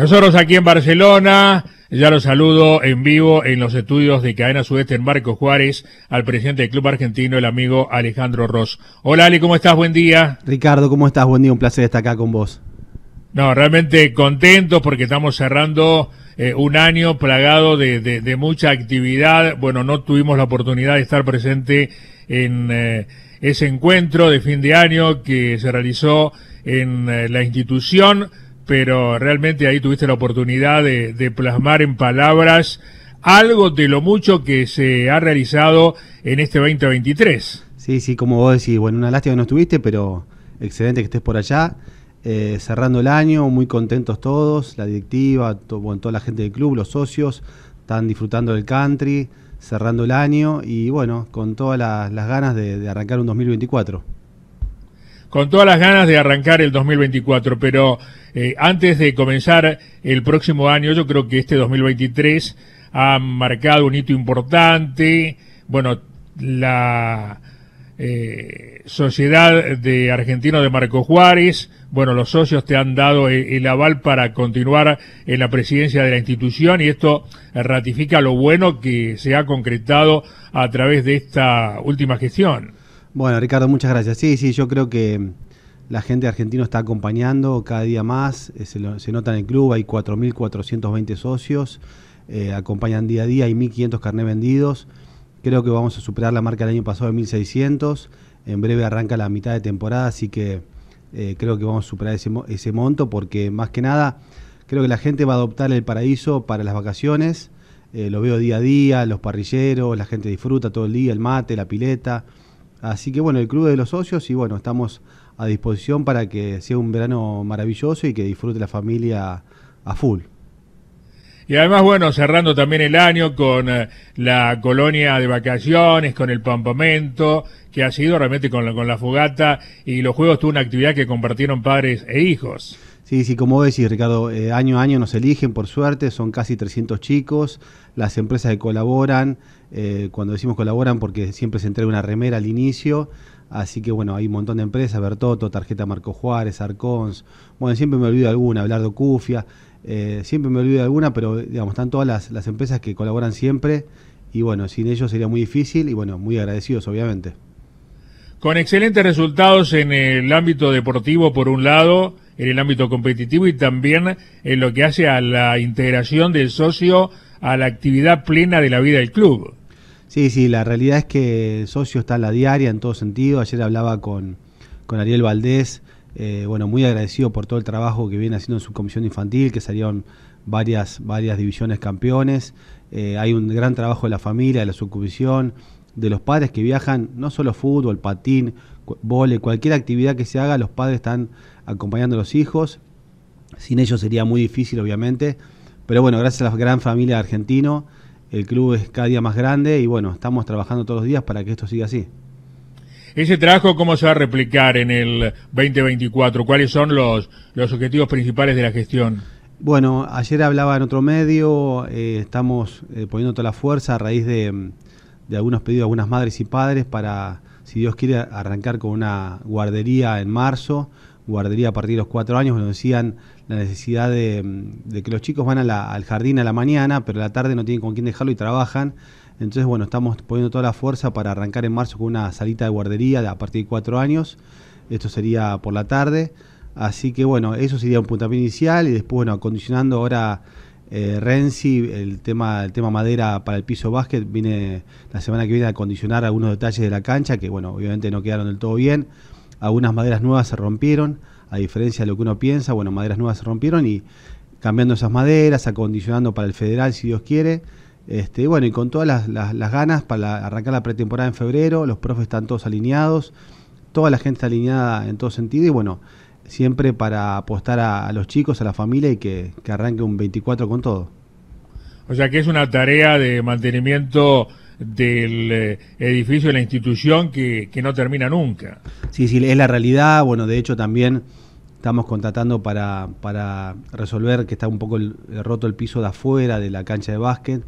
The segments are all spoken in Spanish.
Nosotros aquí en Barcelona, ya los saludo en vivo en los estudios de Cadena Sudeste en Marcos Juárez al presidente del Club Argentino, el amigo Alejandro Ross. Hola Ale, ¿cómo estás? Buen día. Ricardo, ¿cómo estás? Buen día, un placer estar acá con vos. No, realmente contentos porque estamos cerrando eh, un año plagado de, mucha actividad. Bueno, no tuvimos la oportunidad de estar presente en eh, ese encuentro de fin de año que se realizó en eh, la institución pero realmente ahí tuviste la oportunidad de, plasmar en palabras algo de lo mucho que se ha realizado en este 2023. Sí, sí, como vos decís, bueno, una lástima que no estuviste, pero excelente que estés por allá. Eh, cerrando el año, muy contentos todos, la directiva, bueno, toda la gente del club, los socios, están disfrutando del country, cerrando el año y bueno, con todas las ganas de, de arrancar un 2024 con todas las ganas de arrancar el 2024, pero eh, antes de comenzar el próximo año, yo creo que este 2023 ha marcado un hito importante. Bueno, la eh, Sociedad de Argentinos de Marco Juárez, bueno, los socios te han dado el, aval para continuar en la presidencia de la institución y esto ratifica lo bueno que se ha concretado a través de esta última gestión. Bueno, Ricardo, muchas gracias. Sí, sí, yo creo que la gente argentina está acompañando cada día más, eh, se, nota en el club, hay 4.420 socios, eh, acompañan día a día, hay 1.500 carnés vendidos, creo que vamos a superar la marca del año pasado de 1.600, en breve arranca la mitad de temporada, así que eh, creo que vamos a superar ese, monto porque más que nada creo que la gente va a adoptar el paraíso para las vacaciones, lo veo día a día, los parrilleros, la gente disfruta todo el día, el mate, la pileta. Así que bueno, el Club de los Socios y bueno, estamos a disposición para que sea un verano maravilloso y que disfrute la familia a full. Y además, bueno, cerrando también el año con eh, la colonia de vacaciones, con el pampamento, que ha sido realmente con la, con la fogata y los juegos, tuvo una actividad que compartieron padres e hijos. Sí, sí, como decís Ricardo, eh, año a año nos eligen, por suerte, son casi 300 chicos, las empresas que colaboran, eh, cuando decimos colaboran porque siempre se entrega una remera al inicio, así que bueno, hay un montón de empresas, Bertoto, Tarjeta Marco Juárez, Arcons, bueno, siempre me olvido de alguna, de Cufia, eh, siempre me olvido de alguna, pero digamos, están todas las, las empresas que colaboran siempre y bueno, sin ellos sería muy difícil y bueno, muy agradecidos obviamente. Con excelentes resultados en el ámbito deportivo, por un lado, en el ámbito competitivo y también en lo que hace a la integración del socio a la actividad plena de la vida del club. Sí, sí, la realidad es que el socio está en la diaria en todo sentido. Ayer hablaba con, con Ariel Valdés, eh, bueno, muy agradecido por todo el trabajo que viene haciendo en su comisión infantil, que salieron varias, varias divisiones campeones. Eh, hay un gran trabajo de la familia, de la subcomisión, de los padres que viajan, no solo fútbol, patín, Bole, cualquier actividad que se haga, los padres están acompañando a los hijos. Sin ellos sería muy difícil, obviamente. Pero bueno, gracias a la gran familia argentino, el club es cada día más grande y bueno, estamos trabajando todos los días para que esto siga así. Ese trabajo, ¿cómo se va a replicar en el 2024? ¿Cuáles son los, los objetivos principales de la gestión? Bueno, ayer hablaba en otro medio, eh, estamos eh, poniendo toda la fuerza a raíz de, de algunos pedidos de algunas madres y padres para si Dios quiere, arrancar con una guardería en marzo, guardería a partir de los cuatro años, nos decían la necesidad de, mm, que los chicos van al jardín a la mañana, pero a la tarde no tienen con quién dejarlo y trabajan. Entonces, bueno, estamos poniendo toda la fuerza para arrancar en marzo con una salita de guardería a partir de cuatro años. Esto sería por la tarde. Así que, bueno, eso sería un puntapié inicial y después, bueno, acondicionando ahora eh, Renzi, el tema, el tema madera para el piso básquet, viene la semana que viene a acondicionar algunos detalles de la cancha, que bueno, obviamente no quedaron del todo bien. Algunas maderas nuevas se rompieron, a diferencia de lo que uno piensa, bueno, maderas nuevas se rompieron y cambiando esas maderas, acondicionando para el federal, si Dios quiere. Este, bueno, y con todas las, ganas para arrancar la pretemporada en febrero, los profes están todos alineados, toda la gente está alineada en todo sentido y bueno, siempre para apostar a, los chicos, a la familia y que, arranque un 24 con todo. O sea que es una tarea de mantenimiento del eh, edificio, de la institución que, no termina nunca. Sí, sí, es la realidad. Bueno, de hecho también estamos contratando para, para resolver que está un poco eh, roto el piso de afuera de la cancha de básquet,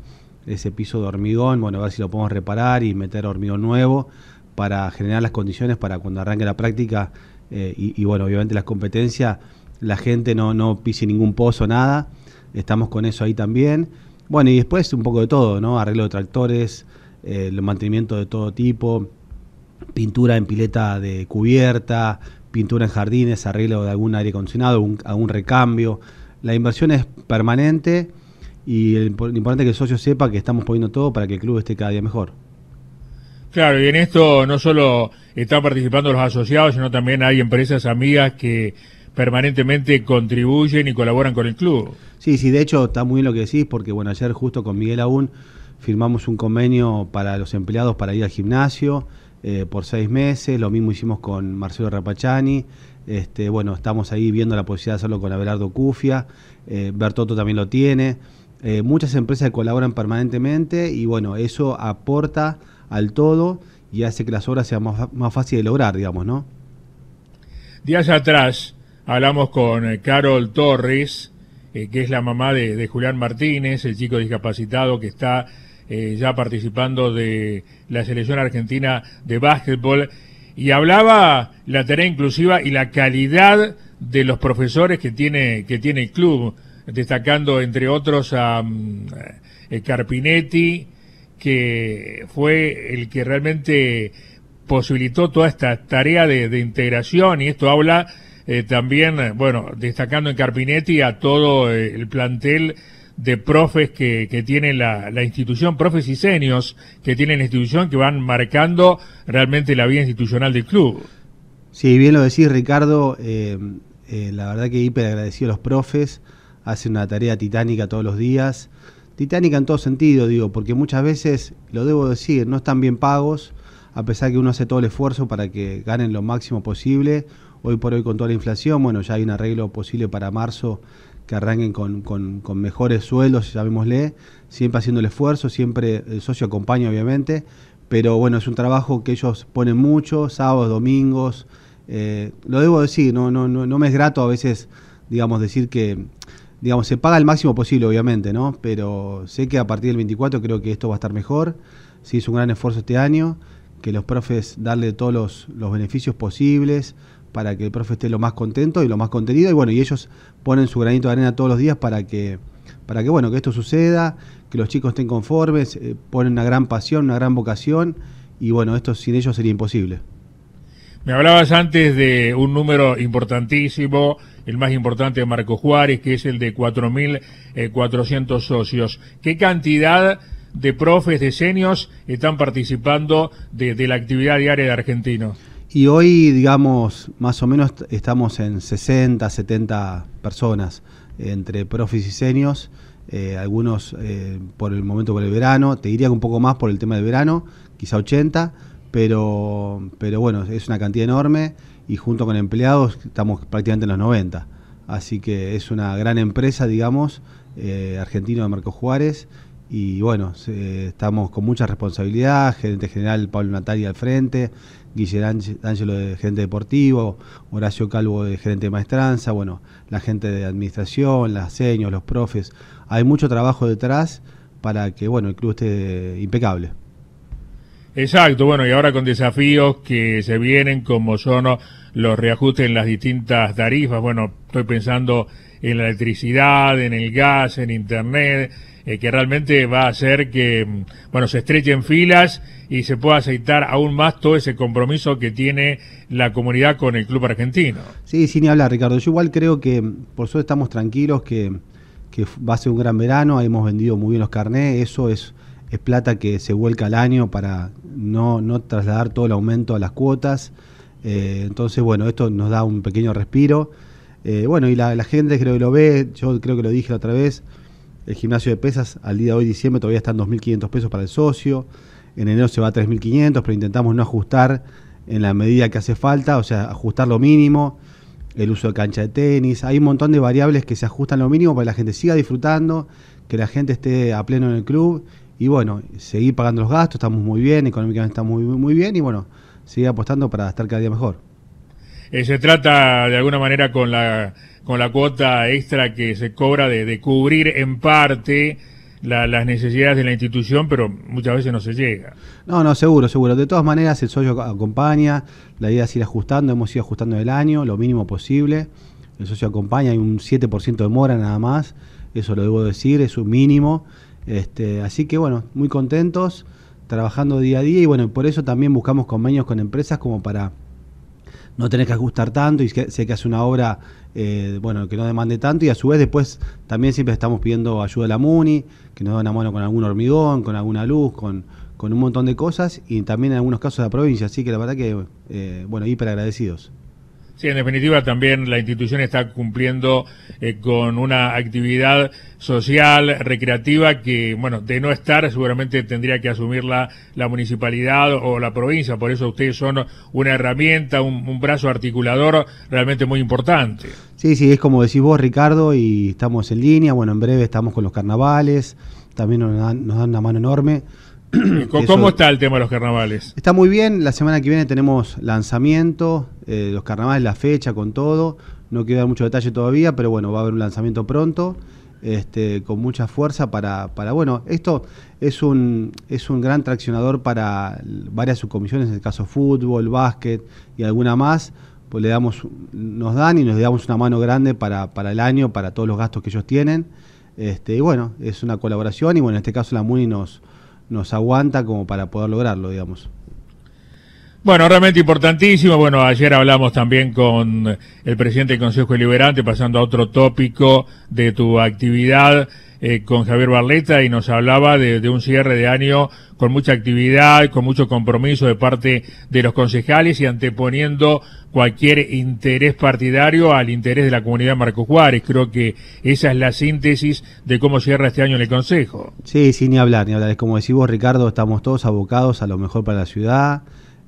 ese piso de hormigón, bueno, a ver si lo podemos reparar y meter hormigón nuevo para generar las condiciones para cuando arranque la práctica eh, y, bueno, obviamente las competencias, la gente no, no pise ningún pozo, nada, estamos con eso ahí también. Bueno, y después un poco de todo, ¿no? Arreglo de tractores, eh, el mantenimiento de todo tipo, pintura en pileta de cubierta, pintura en jardines, arreglo de algún aire acondicionado, algún recambio. La inversión es permanente y lo importante es que el socio sepa que estamos poniendo todo para que el club esté cada día mejor. Claro, y en esto no solo están participando los asociados, sino también hay empresas amigas que permanentemente contribuyen y colaboran con el club. Sí, sí, de hecho está muy bien lo que decís, porque bueno, ayer justo con Miguel Aún firmamos un convenio para los empleados para ir al gimnasio eh, por seis meses, lo mismo hicimos con Marcelo Rapachani, este, bueno, estamos ahí viendo la posibilidad de hacerlo con Abelardo Cufia, eh, Bertotto también lo tiene. Eh, muchas empresas colaboran permanentemente y bueno, eso aporta al todo y hace que las obras sean más, fáciles de lograr, digamos, ¿no? Días atrás hablamos con eh, Carol Torres, eh, que es la mamá de, Julián Martínez, el chico discapacitado que está ya participando de la selección argentina de básquetbol, y hablaba la tarea inclusiva y la calidad de los profesores que tiene, que tiene el club destacando entre otros a, mm, eh, Carpinetti, que fue el que realmente posibilitó toda esta tarea de, integración y esto habla eh, también, bueno, destacando en Carpinetti a todo eh, el plantel de profes que, que tiene la, institución, profes y senios que tiene la institución, que van marcando realmente la vida institucional del club. Sí, bien lo decís Ricardo, la verdad que hiper agradecido a los profes, hace una tarea titánica todos los días. Titánica en todo sentido, digo, porque muchas veces, lo debo decir, no están bien pagos, a pesar que uno hace todo el esfuerzo para que ganen lo máximo posible. Hoy por hoy con toda la inflación, bueno, ya hay un arreglo posible para marzo que arranquen con, con, mejores sueldos, llamémosle, siempre haciendo el esfuerzo, siempre el socio acompaña, obviamente, pero bueno, es un trabajo que ellos ponen mucho, sábados, domingos. Eh, lo debo decir, no, no, no, no me es grato a veces, digamos, decir que digamos, se paga el máximo posible, obviamente, ¿no? Pero sé que a partir del 24 creo que esto va a estar mejor. Se hizo un gran esfuerzo este año, que los profes darle todos los, beneficios posibles para que el profe esté lo más contento y lo más contenido. Y bueno, y ellos ponen su granito de arena todos los días para que, para que bueno, que esto suceda, que los chicos estén conformes, eh, ponen una gran pasión, una gran vocación. Y bueno, esto sin ellos sería imposible. Me hablabas antes de un número importantísimo el más importante de Marco Juárez, que es el de 4.400 eh, socios. ¿Qué cantidad de profes, de seños, están participando de, la actividad diaria de argentino? Y hoy, digamos, más o menos estamos en 60, 70 personas, entre profes y seños, eh, algunos eh, por el momento por el verano, te diría que un poco más por el tema del verano, quizá 80, pero bueno, es una cantidad enorme y junto con empleados estamos prácticamente en los 90. Así que es una gran empresa, digamos, eh, argentino de Marcos Juárez. Y bueno, estamos con mucha responsabilidad, gerente general Pablo Natalia al frente, Guillermo Ángelo de gerente deportivo, Horacio Calvo de gerente de maestranza, bueno, la gente de administración, las seños, los profes. Hay mucho trabajo detrás para que bueno el club esté impecable. Exacto, bueno, y ahora con desafíos que se vienen como son los reajustes en las distintas tarifas, bueno, estoy pensando en la electricidad, en el gas, en internet, eh, que realmente va a hacer que, mm, bueno, se estrechen filas y se pueda aceitar aún más todo ese compromiso que tiene la comunidad con el club argentino. Sí, sin ni hablar, Ricardo. Yo igual creo que, por eso estamos tranquilos, que, que va a ser un gran verano, hemos vendido muy bien los carnés, eso es es plata que se vuelca al año para no, no trasladar todo el aumento a las cuotas. Eh, entonces, bueno, esto nos da un pequeño respiro. Eh, bueno, y la, la, gente creo que lo ve, yo creo que lo dije la otra vez, el gimnasio de pesas al día de hoy, diciembre, todavía están 2.500 pesos para el socio, en enero se va a 3.500, pero intentamos no ajustar en la medida que hace falta, o sea, ajustar lo mínimo, el uso de cancha de tenis, hay un montón de variables que se ajustan lo mínimo para que la gente siga disfrutando, que la gente esté a pleno en el club y bueno, seguir pagando los gastos, estamos muy bien, económicamente estamos muy, muy bien y bueno, seguir apostando para estar cada día mejor. Eh, se trata de alguna manera con la, con la cuota extra que se cobra de, cubrir en parte las necesidades de la institución, pero muchas veces no se llega. No, no, seguro, seguro. De todas maneras, el socio acompaña, la idea es ir ajustando, hemos ido ajustando el año, lo mínimo posible. El socio acompaña, hay un 7% de mora nada más, eso lo debo decir, es un mínimo. Este, así que bueno, muy contentos, trabajando día a día y bueno, por eso también buscamos convenios con empresas como para no tener que ajustar tanto y sé que hace una obra eh, bueno que no demande tanto y a su vez después también siempre estamos pidiendo ayuda a la MUNI, que nos da una mano con algún hormigón, con alguna luz, con, con un montón de cosas y también en algunos casos de la provincia, así que la verdad que eh, bueno, hiper agradecidos. Sí, en definitiva también la institución está cumpliendo eh, con una actividad social, recreativa, que, bueno, de no estar seguramente tendría que asumirla la municipalidad o la provincia. Por eso ustedes son una herramienta, un, brazo articulador realmente muy importante. Sí, sí, es como decís vos, Ricardo, y estamos en línea. Bueno, en breve estamos con los carnavales, también nos dan, nos una mano enorme. ¿Cómo está el tema de los carnavales? Está muy bien, la semana que viene tenemos lanzamiento, eh, los carnavales, la fecha, con todo. No quiero dar mucho detalle todavía, pero bueno, va a haber un lanzamiento pronto. Este, con mucha fuerza para, para, bueno, esto es un, es un gran traccionador para varias subcomisiones, en el caso fútbol, básquet y alguna más, pues le damos, nos dan y nos damos una mano grande para, para el año, para todos los gastos que ellos tienen. Este, y bueno, es una colaboración y bueno, en este caso la MUNI nos, nos aguanta como para poder lograrlo, digamos. Bueno, realmente importantísimo. Bueno, ayer hablamos también con el presidente del Consejo Deliberante, pasando a otro tópico de tu actividad eh, con Javier Barleta y nos hablaba de, un cierre de año con mucha actividad, con mucho compromiso de parte de los concejales y anteponiendo cualquier interés partidario al interés de la comunidad Marco Juárez. Creo que esa es la síntesis de cómo cierra este año en el Consejo. Sí, sin ni hablar, ni hablar. Es como decimos, Ricardo, estamos todos abocados a lo mejor para la ciudad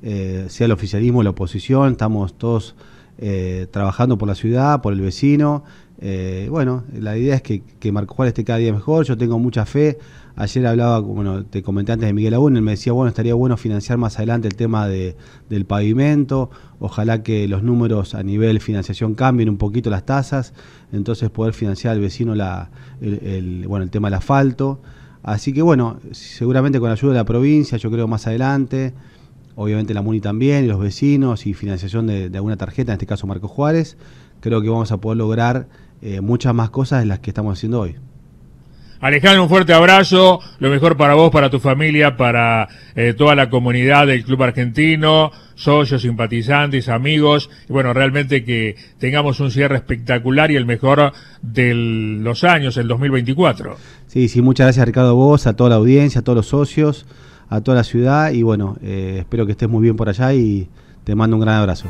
eh, sea el oficialismo o la oposición, estamos todos eh, trabajando por la ciudad, por el vecino. Eh, bueno, la idea es que, que, Marco Juárez esté cada día mejor, yo tengo mucha fe. Ayer hablaba, bueno, te comenté antes de Miguel Aún, él me decía, bueno, estaría bueno financiar más adelante el tema del pavimento, ojalá que los números a nivel financiación cambien un poquito las tasas, entonces poder financiar al vecino el, el tema del asfalto. Así que bueno, seguramente con la ayuda de la provincia, yo creo más adelante, obviamente la MUNI también, los vecinos y financiación de, alguna tarjeta, en este caso Marco Juárez, creo que vamos a poder lograr eh, muchas más cosas de las que estamos haciendo hoy. Alejandro, un fuerte abrazo, lo mejor para vos, para tu familia, para eh, toda la comunidad del Club Argentino, socios, simpatizantes, amigos, y bueno, realmente que tengamos un cierre espectacular y el mejor de los años, el 2024. Sí, sí, muchas gracias Ricardo, vos, a toda la audiencia, a todos los socios a toda la ciudad y bueno, eh, espero que estés muy bien por allá y te mando un gran abrazo.